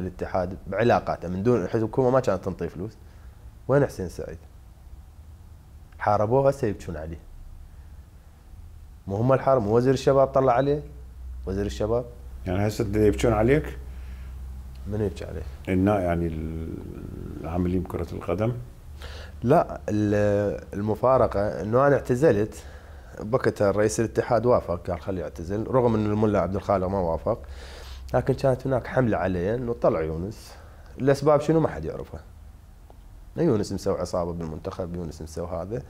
الاتحاد بعلاقاته من دون الحكومه ما كانت تنطي فلوس وين حسين سعيد؟ حاربوه هسه يبكون عليه مو هم الحرب مو وزير الشباب طلع عليه وزير الشباب يعني هسه يبكون عليك؟ من يبكي عليه؟ النا يعني العاملين بكره القدم؟ لا المفارقه انه انا اعتزلت بكت رئيس الاتحاد وافق قال خليه يعتزل رغم ان الملا عبد الخالق ما وافق لكن كانت هناك حمله عليه انه طلع يونس الاسباب شنو ما حد يعرفها يونس مسوي عصابه بالمنتخب يونس مسوي هذا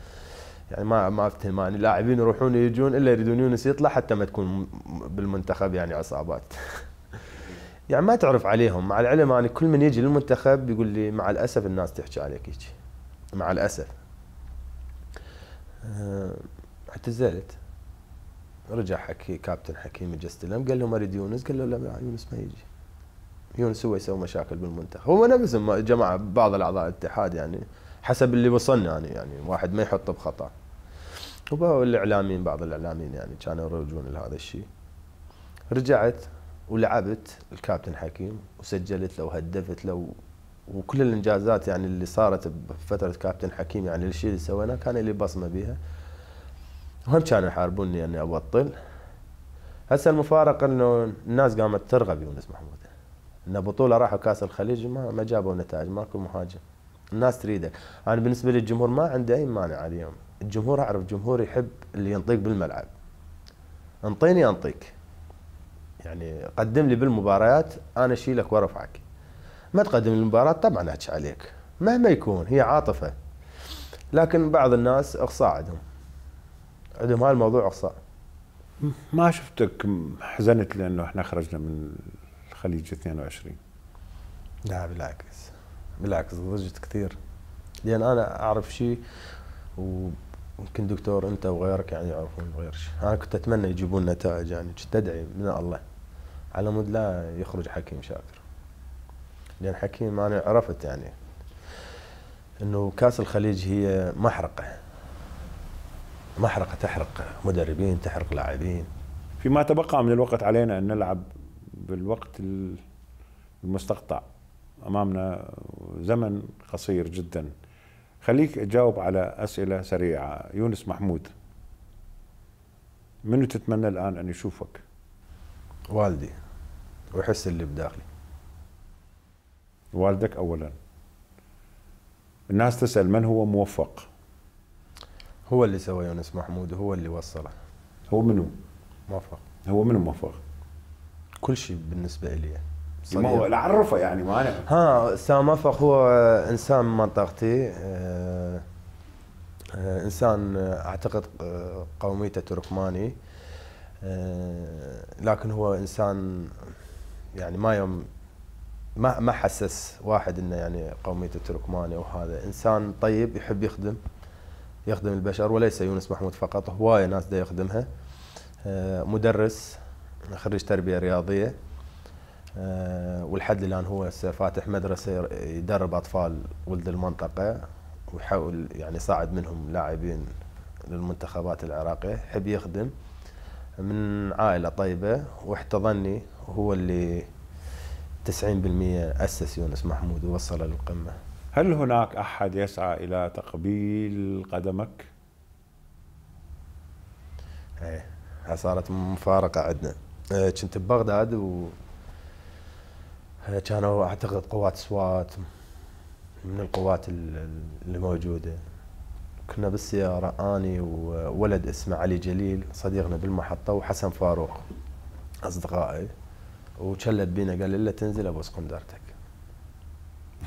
يعني ما ما افتهم يعني لاعبين يروحون يجون الا يريدون يونس يطلع حتى ما تكون بالمنتخب يعني عصابات يعني ما تعرف عليهم مع العلم يعني كل من يجي للمنتخب يقول لي مع الاسف الناس تحكي عليك هيك مع الاسف اعتزلت أه، رجع حكي كابتن حكيم استلم قال ما اريد يونس قال له لا يونس ما يجي يونس هو يسوي مشاكل بالمنتخب هو نفسهم جماعه بعض الاعضاء الاتحاد يعني حسب اللي وصلنا يعني يعني واحد ما يحطه بخطا والاعلاميين بعض الاعلاميين يعني كانوا يروجون لهذا الشيء رجعت ولعبت الكابتن حكيم وسجلت له وهدفت له وكل الانجازات يعني اللي صارت بفتره كابتن حكيم يعني الشيء اللي سويناه كان لي بصمه بيها وهم كانوا يحاربوني اني ابطل هسه المفارق انه الناس قامت ترغب يونس محمود انه بطوله راحوا كاس الخليج ما ما جابوا نتائج ماكو مهاجم الناس تريدك انا بالنسبه للجمهور ما عندي اي مانع اليوم الجمهور اعرف جمهور يحب اللي ينطيق بالملعب انطيني انطيك يعني قدم لي بالمباريات انا اشيلك وارفعك ما تقدم المباراة طبعا احكي عليك مهما يكون هي عاطفة لكن بعض الناس اقصى عندهم عندهم هاي الموضوع اقصى ما شفتك حزنت لانه احنا خرجنا من الخليج 22 لا بالعكس بالعكس ضجت كثير لان انا اعرف شيء ويمكن دكتور انت وغيرك يعني يعرفون غير شيء انا كنت اتمنى يجيبون نتائج يعني كنت ادعي من الله على مود لا يخرج حكيم شاكر لان حكيم انا عرفت يعني انه كاس الخليج هي محرقه محرقه تحرق مدربين تحرق لاعبين فيما تبقى من الوقت علينا ان نلعب بالوقت المستقطع امامنا زمن قصير جدا خليك اجاوب على اسئله سريعه يونس محمود منو تتمنى الان ان يشوفك والدي ويحس اللي بداخلي والدك اولا الناس تسال من هو موفق هو اللي سوى يونس محمود وهو اللي وصله هو منو؟ موفق هو منو موفق؟ كل شيء بالنسبه لي يعني. ما هو العرفة عرفه يعني ما انا ها سام موفق هو انسان من منطقتي آه، آه، انسان آه، اعتقد قوميته تركماني لكن هو انسان يعني ما يوم ما ما حسس واحد انه يعني قوميته تركماني وهذا انسان طيب يحب يخدم يخدم البشر وليس يونس محمود فقط هواية ناس دا يخدمها آه، مدرس خريج تربية رياضية آه، والحد الآن هو فاتح مدرسة يدرب أطفال ولد المنطقة ويحاول يعني صاعد منهم لاعبين للمنتخبات العراقية يحب يخدم من عائلة طيبة واحتضني هو اللي 90% أسس يونس محمود ووصله للقمة هل هناك احد يسعى الى تقبيل قدمك؟ ايه صارت مفارقه عندنا إيه، كنت ببغداد و إيه، كانوا اعتقد قوات سوات من القوات اللي موجوده كنا بالسياره اني وولد اسمه علي جليل صديقنا بالمحطه وحسن فاروق اصدقائي وشلت بينا قال لي لا تنزل ابو اسكندرتك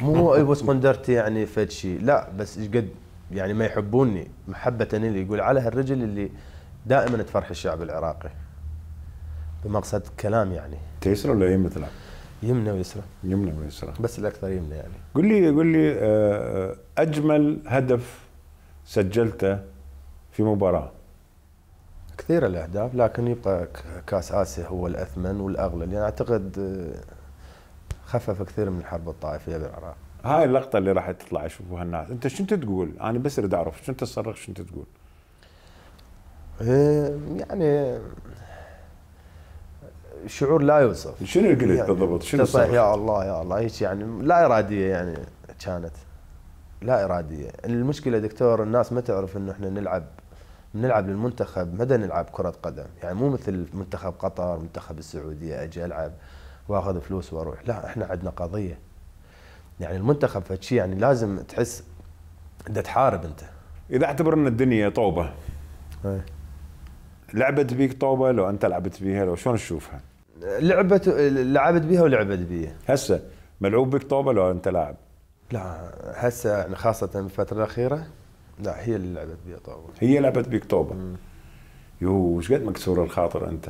مو أيوة، بس قندرتي يعني فد شيء لا بس ايش قد يعني ما يحبوني محبه لي يقول على هالرجل اللي دائما تفرح الشعب العراقي بمقصد كلام يعني تيسرى ولا يمه تلعب؟ يمنى ويسرى يمنى ويسرى بس الاكثر يمنى يعني قل لي قل لي آه، آه، اجمل هدف سجلته في مباراه كثير الاهداف لكن يبقى كاس اسيا هو الاثمن والاغلى لان يعني اعتقد آه، خفف كثير من الحرب الطائفيه بالعراق هاي اللقطه اللي راح تطلع يشوفوها الناس انت شنو تقول انا بس اريد اعرف شنو تصرخ شنو تقول إيه، يعني شعور لا يوصف شنو قلت يعني بالضبط شنو تصيح يا الله يا الله هيك يعني لا اراديه يعني كانت لا اراديه المشكله دكتور الناس ما تعرف انه احنا نلعب نلعب للمنتخب مدى نلعب كرة قدم يعني مو مثل منتخب قطر منتخب السعودية أجي ألعب واخذ فلوس واروح لا احنا عندنا قضيه يعني المنتخب فشي يعني لازم تحس انت تحارب انت اذا اعتبرنا الدنيا طوبه هي. إيه. لعبت بيك طوبه لو انت لعبت بيها لو شلون تشوفها؟ لعبت لعبت بيها ولعبت بيها هسه ملعوب بيك طوبه لو انت لاعب؟ لا هسه يعني خاصه الفتره الاخيره لا هي اللي لعبت بيها طوبه هي لعبت بيك طوبه يو وش قد مكسور الخاطر انت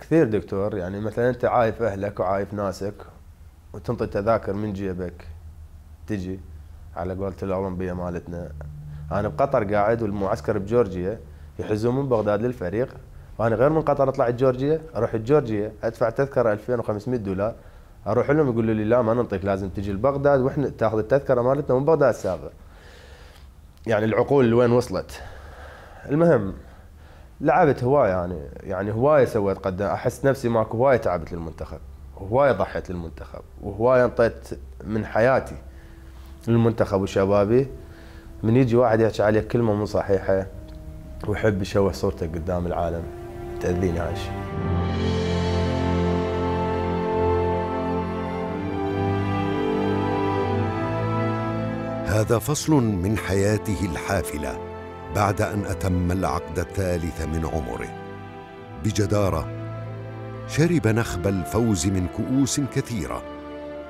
كثير دكتور يعني مثلا انت عايف اهلك وعايف ناسك وتنطي تذاكر من جيبك تجي على قولة الاولمبيه مالتنا انا بقطر قاعد والمعسكر بجورجيا يحزون من بغداد للفريق وانا غير من قطر اطلع جورجيا اروح جورجيا ادفع تذكره 2500 دولار اروح لهم يقولوا لي لا ما ننطيك لازم تجي لبغداد واحنا تاخذ التذكره مالتنا من بغداد السابق يعني العقول لوين وصلت المهم لعبت هوايه يعني يعني هوايه سويت قدم احس نفسي ماكو هوايه تعبت للمنتخب هوايه ضحيت للمنتخب وهوايه انطيت من حياتي للمنتخب وشبابي من يجي واحد يحكي عليك كلمه مو صحيحه ويحب يشوه صورتك قدام العالم تاذيني عايش هذا فصل من حياته الحافله بعد ان اتم العقد الثالث من عمره بجداره شرب نخب الفوز من كؤوس كثيره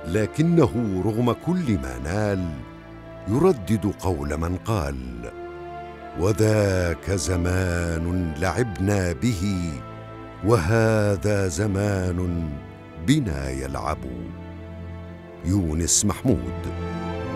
لكنه رغم كل ما نال يردد قول من قال وذاك زمان لعبنا به وهذا زمان بنا يلعب يونس محمود